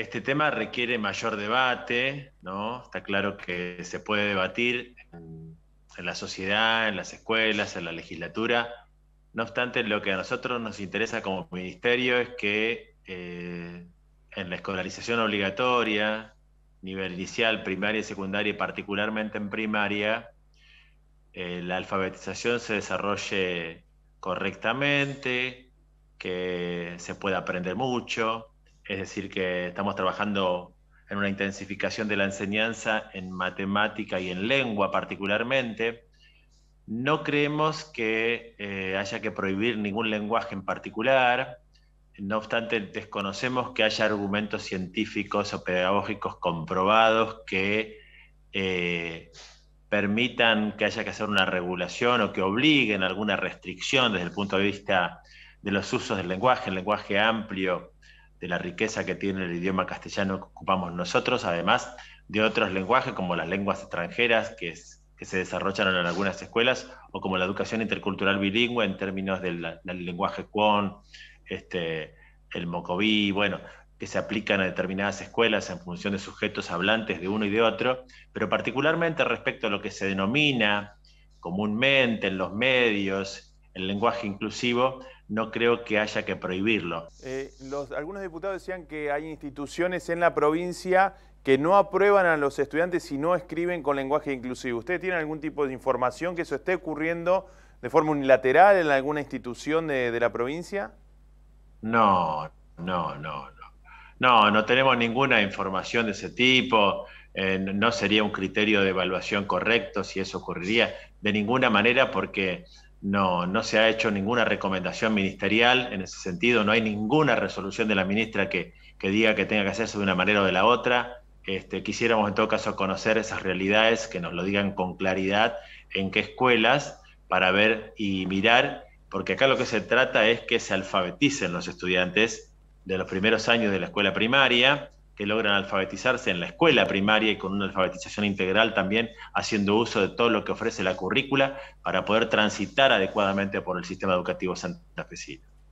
Este tema requiere mayor debate, ¿no? Está claro que se puede debatir en, la sociedad, en las escuelas, en la legislatura. No obstante, lo que a nosotros nos interesa como ministerio es que eh, en la escolarización obligatoria, nivel inicial, primaria y secundaria, y particularmente en primaria, eh, la alfabetización se desarrolle correctamente, que se pueda aprender mucho, es decir, que estamos trabajando en una intensificación de la enseñanza en matemática y en lengua particularmente. No creemos que eh, haya que prohibir ningún lenguaje en particular, no obstante desconocemos que haya argumentos científicos o pedagógicos comprobados que eh, permitan que haya que hacer una regulación o que obliguen alguna restricción desde el punto de vista de los usos del lenguaje, el lenguaje amplio de la riqueza que tiene el idioma castellano que ocupamos nosotros, además de otros lenguajes como las lenguas extranjeras que, se desarrollan en algunas escuelas o como la educación intercultural bilingüe en términos del, lenguaje quon, este, el mocoví, bueno, que se aplican a determinadas escuelas en función de sujetos hablantes de uno y de otro, pero particularmente respecto a lo que se denomina comúnmente en los medios el lenguaje inclusivo, no creo que haya que prohibirlo. Eh, algunos diputados decían que hay instituciones en la provincia que no aprueban a los estudiantes si no escriben con lenguaje inclusivo. ¿Usted tiene algún tipo de información que eso esté ocurriendo de forma unilateral en alguna institución de, la provincia? No, no, no, no. No, no tenemos ninguna información de ese tipo. Eh, no sería un criterio de evaluación correcto si eso ocurriría de ninguna manera porque no, no se ha hecho ninguna recomendación ministerial en ese sentido, no hay ninguna resolución de la ministra que, diga que tenga que hacerse de una manera o de la otra. Este, quisiéramos en todo caso conocer esas realidades, que nos lo digan con claridad en qué escuelas para ver y mirar, porque acá lo que se trata es que se alfabeticen los estudiantes de los primeros años de la escuela primaria que logran alfabetizarse en la escuela primaria y con una alfabetización integral también, haciendo uso de todo lo que ofrece la currícula para poder transitar adecuadamente por el sistema educativo santafesino.